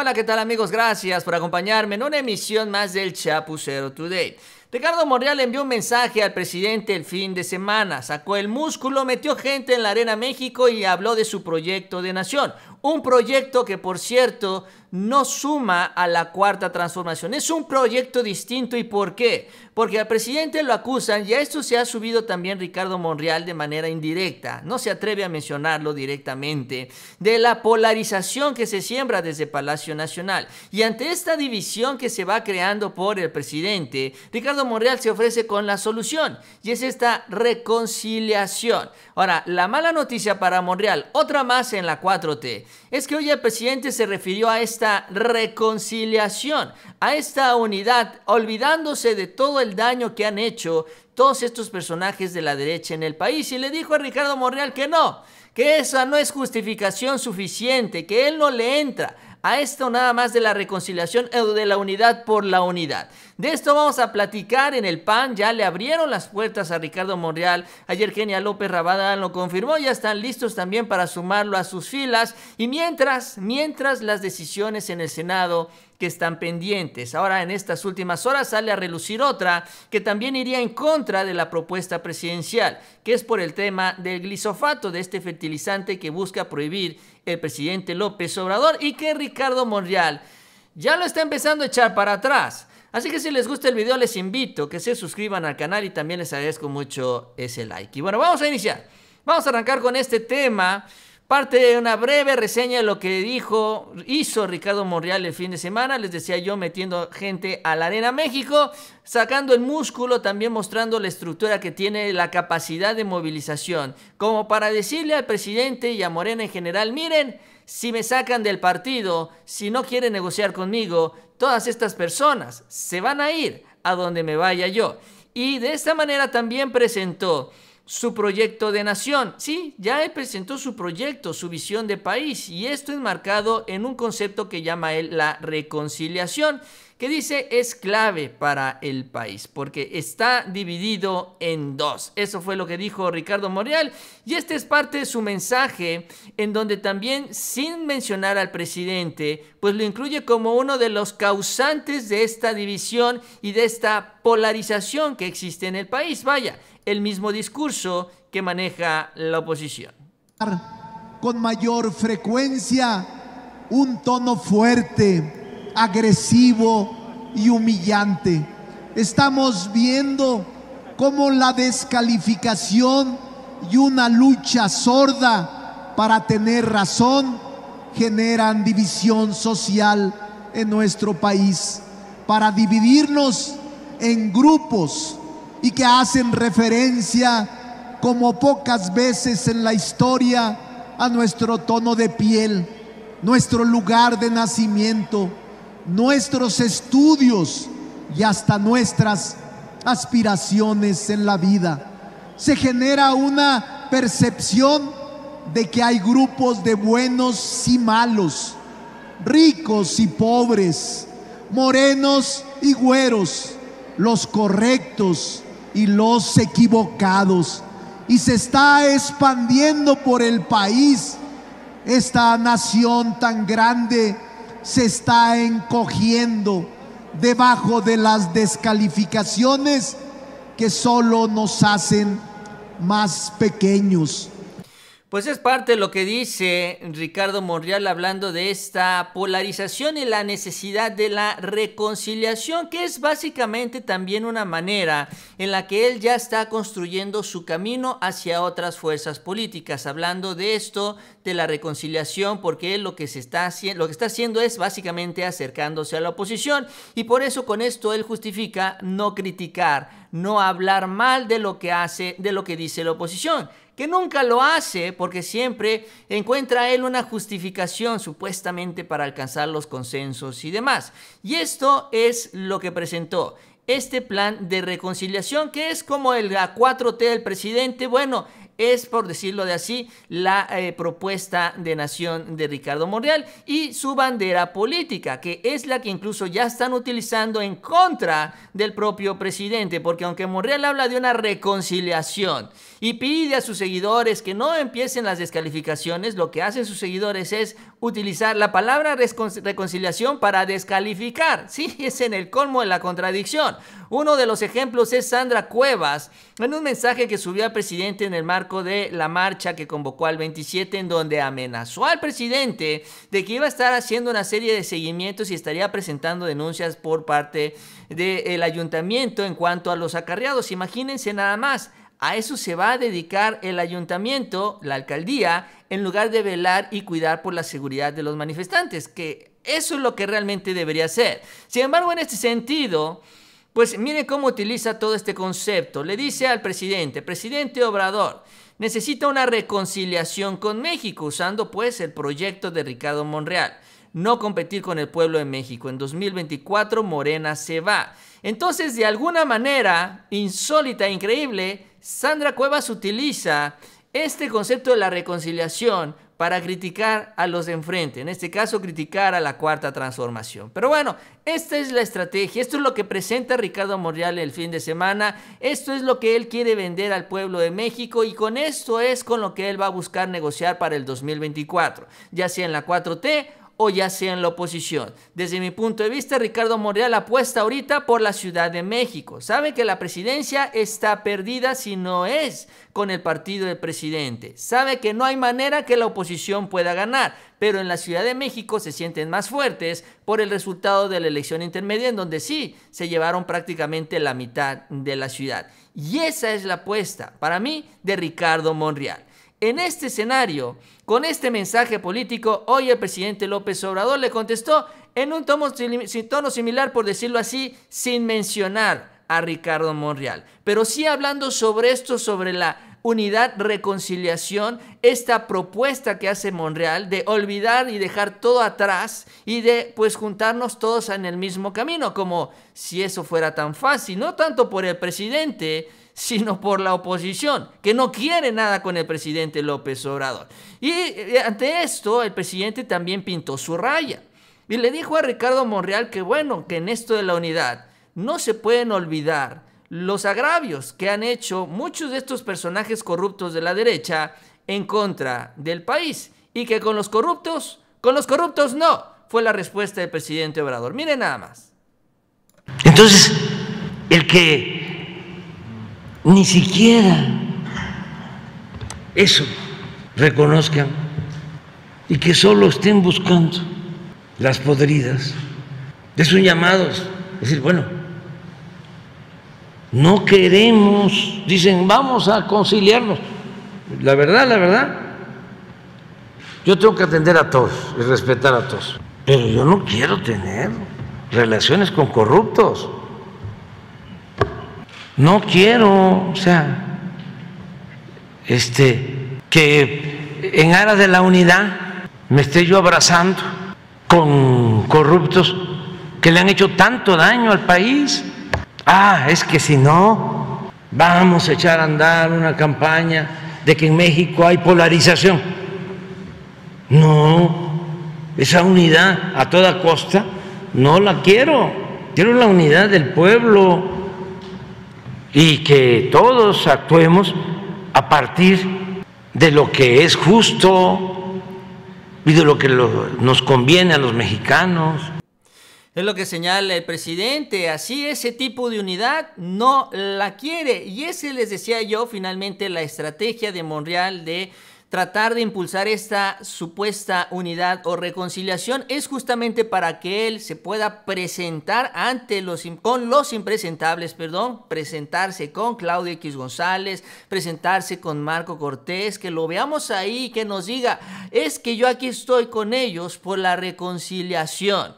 Hola, ¿qué tal amigos? Gracias por acompañarme en una emisión más del Chapucero Today. Ricardo Monreal envió un mensaje al presidente el fin de semana, sacó el músculo, metió gente en la Arena México y habló de su proyecto de nación. Un proyecto que, por cierto, no suma a la cuarta transformación. Es un proyecto distinto. ¿Y por qué? Porque al presidente lo acusan y a esto se ha subido también Ricardo Monreal de manera indirecta. No se atreve a mencionarlo directamente. De la polarización que se siembra desde Palacio Nacional. Y ante esta división que se va creando por el presidente, Ricardo se ofrece con la solución y es esta reconciliación. Ahora, la mala noticia para Monreal, otra más en la 4T, es que hoy el presidente se refirió a esta reconciliación, a esta unidad, olvidándose de todo el daño que han hecho todos estos personajes de la derecha en el país y le dijo a Ricardo Monreal que no, que esa no es justificación suficiente, que él no le entra a esto nada más de la reconciliación o de la unidad por la unidad. De esto vamos a platicar en el PAN, ya le abrieron las puertas a Ricardo Monreal, ayer Genia López Rabadán lo confirmó, ya están listos también para sumarlo a sus filas y mientras, mientras las decisiones en el Senado que están pendientes. Ahora en estas últimas horas sale a relucir otra que también iría en contra de la propuesta presidencial, que es por el tema del glisofato, de este fertilizante que busca prohibir el presidente López Obrador y que Ricardo Monreal ya lo está empezando a echar para atrás. Así que si les gusta el video les invito que se suscriban al canal y también les agradezco mucho ese like. Y bueno, vamos a iniciar. Vamos a arrancar con este tema Parte de una breve reseña de lo que dijo, hizo Ricardo Monreal el fin de semana, les decía yo, metiendo gente a la Arena México, sacando el músculo, también mostrando la estructura que tiene la capacidad de movilización, como para decirle al presidente y a Morena en general, miren, si me sacan del partido, si no quieren negociar conmigo, todas estas personas se van a ir a donde me vaya yo. Y de esta manera también presentó su proyecto de nación. Sí, ya él presentó su proyecto, su visión de país, y esto enmarcado en un concepto que llama él la reconciliación que dice es clave para el país, porque está dividido en dos. Eso fue lo que dijo Ricardo Morial y este es parte de su mensaje en donde también sin mencionar al presidente, pues lo incluye como uno de los causantes de esta división y de esta polarización que existe en el país. Vaya, el mismo discurso que maneja la oposición. Con mayor frecuencia, un tono fuerte agresivo y humillante. Estamos viendo cómo la descalificación y una lucha sorda para tener razón generan división social en nuestro país, para dividirnos en grupos y que hacen referencia como pocas veces en la historia a nuestro tono de piel, nuestro lugar de nacimiento, nuestros estudios y hasta nuestras aspiraciones en la vida. Se genera una percepción de que hay grupos de buenos y malos, ricos y pobres, morenos y güeros, los correctos y los equivocados. Y se está expandiendo por el país esta nación tan grande se está encogiendo debajo de las descalificaciones que solo nos hacen más pequeños. Pues es parte de lo que dice Ricardo Monreal hablando de esta polarización y la necesidad de la reconciliación, que es básicamente también una manera en la que él ya está construyendo su camino hacia otras fuerzas políticas. Hablando de esto, de la reconciliación, porque él lo que, se está, lo que está haciendo es básicamente acercándose a la oposición y por eso con esto él justifica no criticar, no hablar mal de lo que hace, de lo que dice la oposición que nunca lo hace porque siempre encuentra él una justificación supuestamente para alcanzar los consensos y demás. Y esto es lo que presentó este plan de reconciliación que es como el A4T del presidente. Bueno, es, por decirlo de así, la eh, propuesta de nación de Ricardo Monreal y su bandera política, que es la que incluso ya están utilizando en contra del propio presidente, porque aunque Monreal habla de una reconciliación y pide a sus seguidores que no empiecen las descalificaciones, lo que hacen sus seguidores es utilizar la palabra reconciliación para descalificar. Sí, es en el colmo de la contradicción. Uno de los ejemplos es Sandra Cuevas, en un mensaje que subió al presidente en el marco de la marcha que convocó al 27 en donde amenazó al presidente de que iba a estar haciendo una serie de seguimientos y estaría presentando denuncias por parte del ayuntamiento en cuanto a los acarreados. Imagínense nada más. A eso se va a dedicar el ayuntamiento, la alcaldía, en lugar de velar y cuidar por la seguridad de los manifestantes, que eso es lo que realmente debería ser. Sin embargo, en este sentido, pues mire cómo utiliza todo este concepto. Le dice al presidente, presidente Obrador, necesita una reconciliación con México, usando pues el proyecto de Ricardo Monreal. No competir con el pueblo de México. En 2024 Morena se va. Entonces, de alguna manera insólita e increíble, Sandra Cuevas utiliza este concepto de la reconciliación para criticar a los de enfrente, en este caso criticar a la cuarta transformación. Pero bueno, esta es la estrategia, esto es lo que presenta Ricardo Morial el fin de semana, esto es lo que él quiere vender al pueblo de México y con esto es con lo que él va a buscar negociar para el 2024, ya sea en la 4T o ya sea en la oposición. Desde mi punto de vista, Ricardo Monreal apuesta ahorita por la Ciudad de México. Sabe que la presidencia está perdida si no es con el partido del presidente. Sabe que no hay manera que la oposición pueda ganar, pero en la Ciudad de México se sienten más fuertes por el resultado de la elección intermedia en donde sí se llevaron prácticamente la mitad de la ciudad. Y esa es la apuesta para mí de Ricardo Monreal. En este escenario, con este mensaje político, hoy el presidente López Obrador le contestó en un tono, similar, por decirlo así, sin mencionar a Ricardo Monreal, pero sí hablando sobre esto, sobre la unidad, reconciliación, esta propuesta que hace Monreal de olvidar y dejar todo atrás y de pues juntarnos todos en el mismo camino, como si eso fuera tan fácil, no tanto por el presidente, sino por la oposición, que no quiere nada con el presidente López Obrador. Y eh, ante esto, el presidente también pintó su raya y le dijo a Ricardo Monreal que bueno, que en esto de la unidad no se pueden olvidar los agravios que han hecho muchos de estos personajes corruptos de la derecha en contra del país y que con los corruptos, con los corruptos no, fue la respuesta del presidente Obrador. Miren nada más. Entonces, el que ni siquiera eso reconozcan y que solo estén buscando las podridas. de sus llamados es decir, bueno, no queremos, dicen, vamos a conciliarnos. La verdad, la verdad, yo tengo que atender a todos y respetar a todos, pero yo no quiero tener relaciones con corruptos. No quiero, o sea, este, que en aras de la unidad me esté yo abrazando con corruptos que le han hecho tanto daño al país. Ah, es que si no, vamos a echar a andar una campaña de que en México hay polarización. No, esa unidad a toda costa no la quiero. Quiero la unidad del pueblo y que todos actuemos a partir de lo que es justo y de lo que nos conviene a los mexicanos. Es lo que señala el presidente, así ese tipo de unidad no la quiere y ese les decía yo finalmente la estrategia de Monreal de tratar de impulsar esta supuesta unidad o reconciliación es justamente para que él se pueda presentar ante los con los impresentables, perdón, presentarse con Claudio X González, presentarse con Marco Cortés, que lo veamos ahí, que nos diga, es que yo aquí estoy con ellos por la reconciliación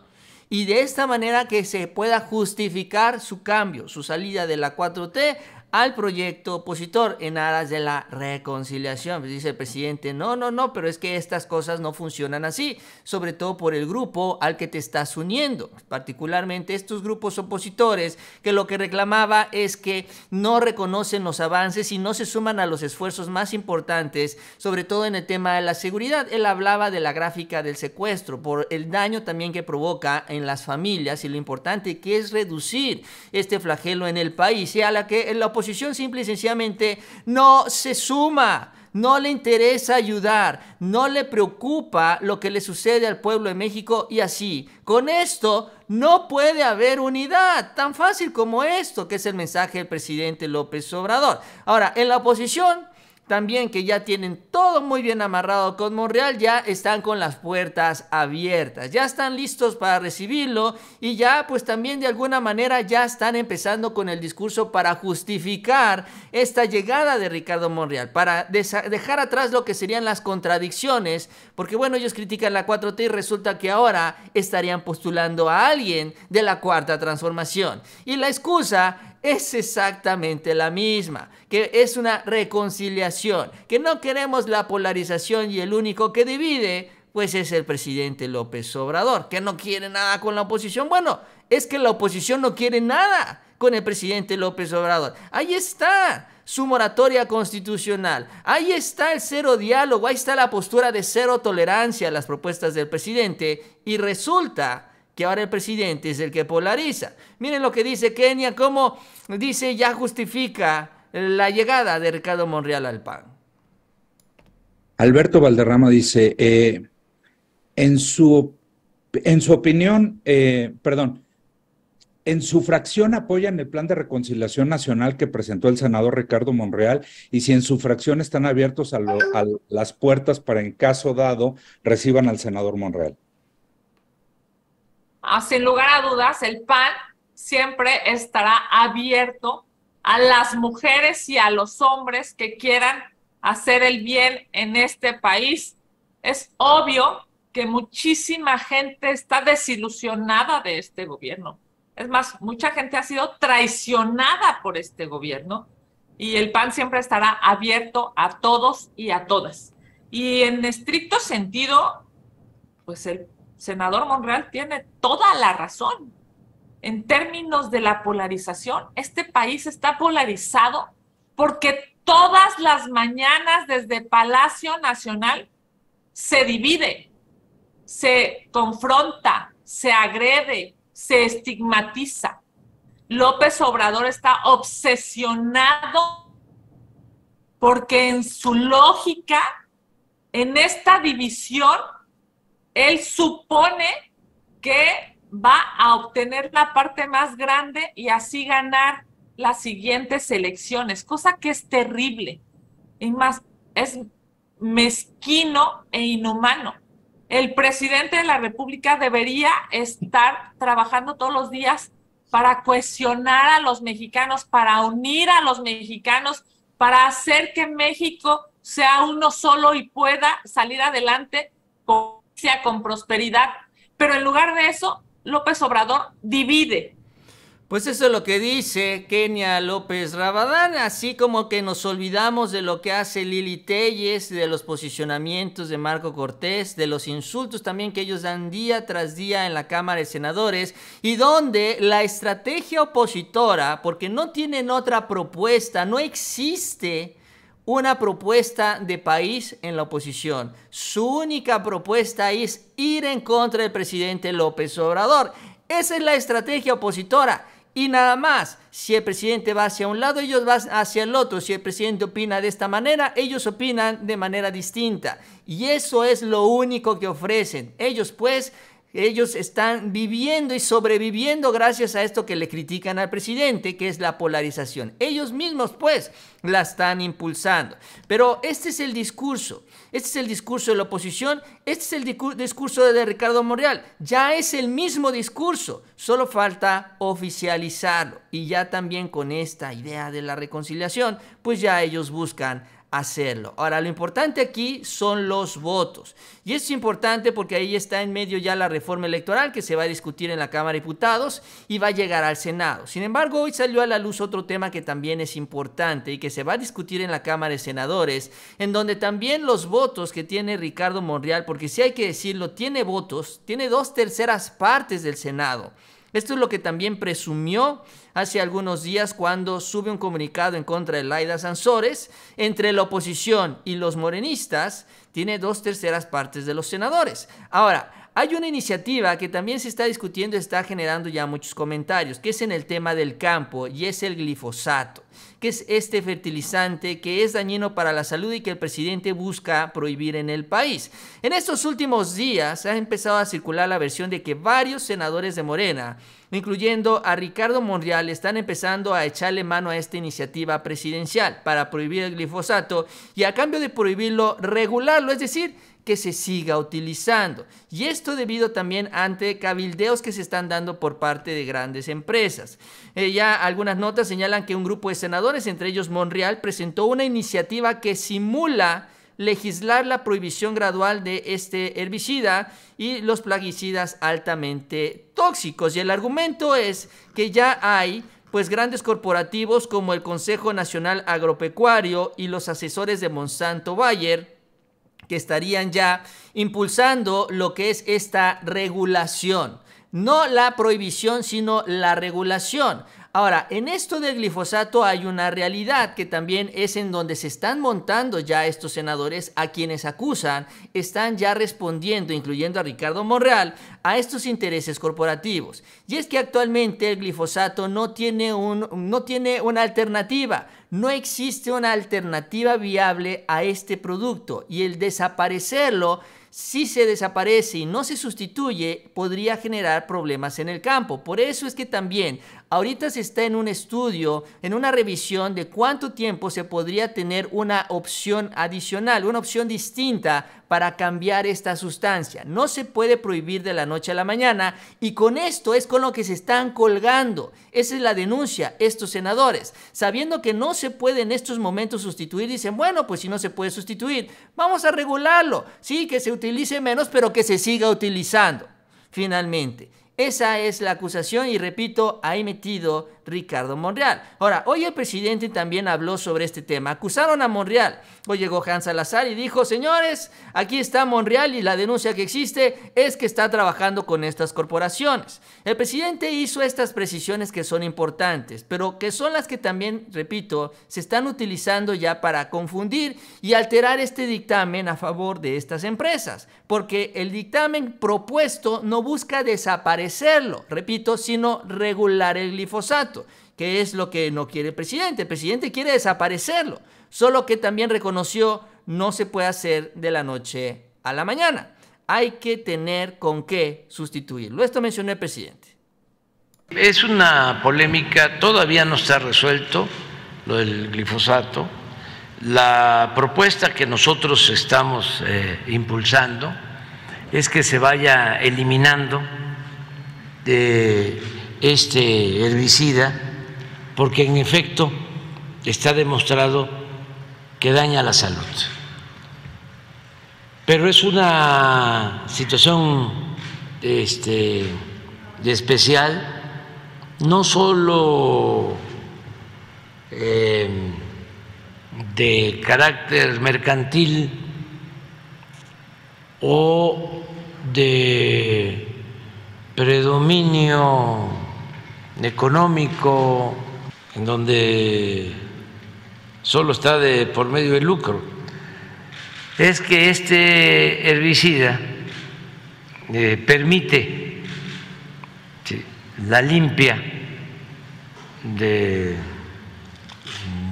y de esta manera que se pueda justificar su cambio, su salida de la 4T al proyecto opositor en aras de la reconciliación. Pues dice el presidente, no, no, no, pero es que estas cosas no funcionan así, sobre todo por el grupo al que te estás uniendo, particularmente estos grupos opositores que lo que reclamaba es que no reconocen los avances y no se suman a los esfuerzos más importantes, sobre todo en el tema de la seguridad. Él hablaba de la gráfica del secuestro, por el daño también que provoca en las familias y lo importante que es reducir este flagelo en el país y a la que el opositor oposición simple y sencillamente no se suma. No le interesa ayudar, no le preocupa lo que le sucede al pueblo de México y así. Con esto no puede haber unidad, tan fácil como esto, que es el mensaje del presidente López Obrador. Ahora, en la oposición también que ya tienen todo muy bien amarrado con Monreal, ya están con las puertas abiertas, ya están listos para recibirlo y ya pues también de alguna manera ya están empezando con el discurso para justificar esta llegada de Ricardo Monreal, para dejar atrás lo que serían las contradicciones, porque bueno, ellos critican la 4T y resulta que ahora estarían postulando a alguien de la cuarta transformación. Y la excusa es exactamente la misma, que es una reconciliación, que no queremos la polarización y el único que divide, pues es el presidente López Obrador, que no quiere nada con la oposición. Bueno, es que la oposición no quiere nada con el presidente López Obrador. Ahí está su moratoria constitucional. Ahí está el cero diálogo, ahí está la postura de cero tolerancia a las propuestas del presidente y resulta que ahora el presidente es el que polariza. Miren lo que dice Kenia, cómo dice ya justifica la llegada de Ricardo Monreal al PAN. Alberto Valderrama dice, eh, en, su, en su opinión, eh, perdón, en su fracción apoyan el plan de reconciliación nacional que presentó el senador Ricardo Monreal y si en su fracción están abiertos a las puertas para en caso dado reciban al senador Monreal. Ah, sin lugar a dudas, el PAN siempre estará abierto a las mujeres y a los hombres que quieran hacer el bien en este país. Es obvio que muchísima gente está desilusionada de este gobierno. Es más, mucha gente ha sido traicionada por este gobierno y el PAN siempre estará abierto a todos y a todas. Y en estricto sentido, pues el senador Monreal tiene toda la razón. En términos de la polarización, este país está polarizado porque todas las mañanas desde Palacio Nacional se divide, se confronta, se agrede, se estigmatiza. López Obrador está obsesionado porque en su lógica, en esta división, él supone que va a obtener la parte más grande y así ganar las siguientes elecciones, cosa que es terrible y más es mezquino e inhumano. El presidente de la República debería estar trabajando todos los días para cohesionar a los mexicanos, para unir a los mexicanos, para hacer que México sea uno solo y pueda salir adelante con sea con prosperidad, pero en lugar de eso, López Obrador divide. Pues eso es lo que dice Kenia López Rabadán, así como que nos olvidamos de lo que hace Lili Telles, de los posicionamientos de Marco Cortés, de los insultos también que ellos dan día tras día en la Cámara de Senadores, y donde la estrategia opositora, porque no tienen otra propuesta, no existe una propuesta de país en la oposición. Su única propuesta es ir en contra del presidente López Obrador. Esa es la estrategia opositora. Y nada más, si el presidente va hacia un lado, ellos van hacia el otro. Si el presidente opina de esta manera, ellos opinan de manera distinta. Y eso es lo único que ofrecen. Ellos pues ellos están viviendo y sobreviviendo gracias a esto que le critican al presidente, que es la polarización. Ellos mismos, pues, la están impulsando. Pero este es el discurso. Este es el discurso de la oposición. Este es el discurso de Ricardo Monreal. Ya es el mismo discurso. Solo falta oficializarlo. Y ya también con esta idea de la reconciliación, pues ya ellos buscan hacerlo. Ahora, lo importante aquí son los votos. Y es importante porque ahí está en medio ya la reforma electoral que se va a discutir en la Cámara de Diputados y va a llegar al Senado. Sin embargo, hoy salió a la luz otro tema que también es importante y que se va a discutir en la Cámara de Senadores, en donde también los votos que tiene Ricardo Monreal, porque si hay que decirlo, tiene votos, tiene dos terceras partes del Senado. Esto es lo que también presumió hace algunos días cuando sube un comunicado en contra de Laida Sansores entre la oposición y los morenistas, tiene dos terceras partes de los senadores. Ahora, hay una iniciativa que también se está discutiendo, está generando ya muchos comentarios, que es en el tema del campo y es el glifosato, que es este fertilizante que es dañino para la salud y que el presidente busca prohibir en el país. En estos últimos días ha empezado a circular la versión de que varios senadores de Morena incluyendo a Ricardo Monreal, están empezando a echarle mano a esta iniciativa presidencial para prohibir el glifosato y a cambio de prohibirlo, regularlo, es decir, que se siga utilizando. Y esto debido también ante cabildeos que se están dando por parte de grandes empresas. Eh, ya algunas notas señalan que un grupo de senadores, entre ellos Monreal, presentó una iniciativa que simula legislar la prohibición gradual de este herbicida y los plaguicidas altamente tóxicos. Y el argumento es que ya hay pues grandes corporativos como el Consejo Nacional Agropecuario y los asesores de Monsanto Bayer que estarían ya impulsando lo que es esta regulación. No la prohibición, sino la regulación. Ahora, en esto del glifosato hay una realidad que también es en donde se están montando ya estos senadores a quienes acusan, están ya respondiendo, incluyendo a Ricardo Monreal, a estos intereses corporativos. Y es que actualmente el glifosato no tiene, no tiene una alternativa, no existe una alternativa viable a este producto y el desaparecerlo si se desaparece y no se sustituye, podría generar problemas en el campo. Por eso es que también Ahorita se está en un estudio, en una revisión de cuánto tiempo se podría tener una opción adicional, una opción distinta para cambiar esta sustancia. No se puede prohibir de la noche a la mañana y con esto es con lo que se están colgando. Esa es la denuncia, estos senadores. Sabiendo que no se puede en estos momentos sustituir, dicen, bueno, pues si no se puede sustituir, vamos a regularlo. Sí, que se utilice menos, pero que se siga utilizando. Finalmente, esa es la acusación y repito, ahí metido Ricardo Monreal. Ahora, hoy el presidente también habló sobre este tema. Acusaron a Monreal. Hoy llegó Hans Salazar y dijo, señores, aquí está Monreal y la denuncia que existe es que está trabajando con estas corporaciones. El presidente hizo estas precisiones que son importantes, pero que son las que también, repito, se están utilizando ya para confundir y alterar este dictamen a favor de estas empresas, porque el dictamen propuesto no busca desaparecerlo, repito, sino regular el glifosato. Qué que es lo que no quiere el presidente. El presidente quiere desaparecerlo, solo que también reconoció no se puede hacer de la noche a la mañana. Hay que tener con qué sustituirlo. Esto mencionó el presidente. Es una polémica, todavía no está resuelto lo del glifosato. La propuesta que nosotros estamos eh, impulsando es que se vaya eliminando de este herbicida porque en efecto está demostrado que daña la salud. Pero es una situación este, especial, no solo em, de carácter mercantil o de predominio económico, en donde solo está de por medio del lucro, es que este herbicida eh, permite la limpia de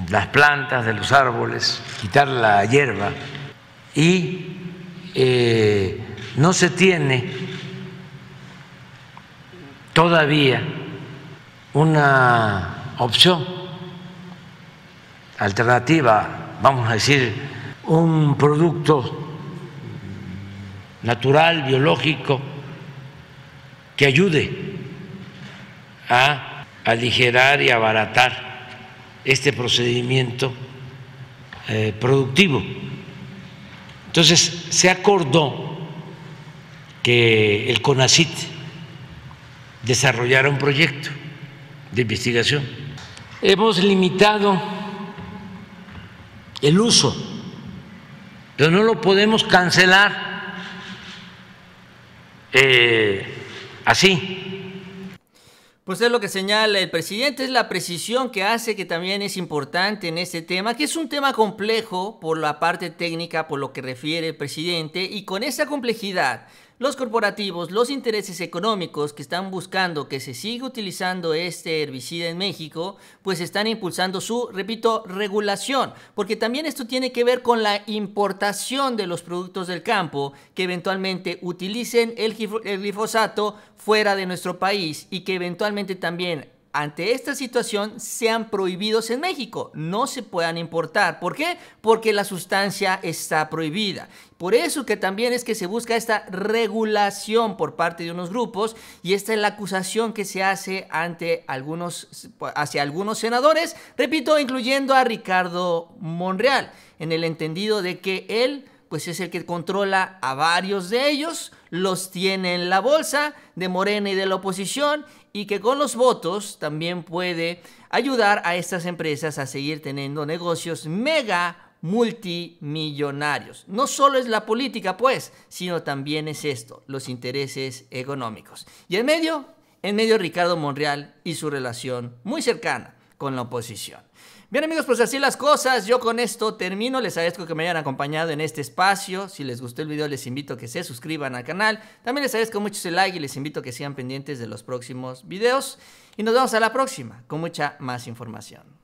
las plantas, de los árboles, quitar la hierba y eh, no se tiene todavía una opción alternativa, vamos a decir, un producto natural, biológico, que ayude a aligerar y abaratar este procedimiento eh, productivo. Entonces, se acordó que el CONACIT desarrollara un proyecto de investigación. Hemos limitado el uso, pero no lo podemos cancelar eh, así. Pues es lo que señala el presidente, es la precisión que hace que también es importante en este tema, que es un tema complejo por la parte técnica, por lo que refiere el presidente, y con esa complejidad los corporativos, los intereses económicos que están buscando que se siga utilizando este herbicida en México, pues están impulsando su, repito, regulación, porque también esto tiene que ver con la importación de los productos del campo que eventualmente utilicen el, glifosato fuera de nuestro país y que eventualmente también ante esta situación sean prohibidos en México, no se puedan importar. ¿Por qué? Porque la sustancia está prohibida. Por eso que también es que se busca esta regulación por parte de unos grupos y esta es la acusación que se hace ante algunos, hacia algunos senadores, repito, incluyendo a Ricardo Monreal, en el entendido de que él pues es el que controla a varios de ellos, los tiene en la bolsa de Morena y de la oposición y que con los votos también puede ayudar a estas empresas a seguir teniendo negocios mega multimillonarios. No solo es la política, pues, sino también es esto, los intereses económicos. Y en medio, en medio Ricardo Monreal y su relación muy cercana con la oposición. Bien amigos, pues así las cosas. Yo con esto termino. Les agradezco que me hayan acompañado en este espacio. Si les gustó el video, les invito a que se suscriban al canal. También les agradezco mucho ese like y les invito a que sean pendientes de los próximos videos. Y nos vemos a la próxima con mucha más información.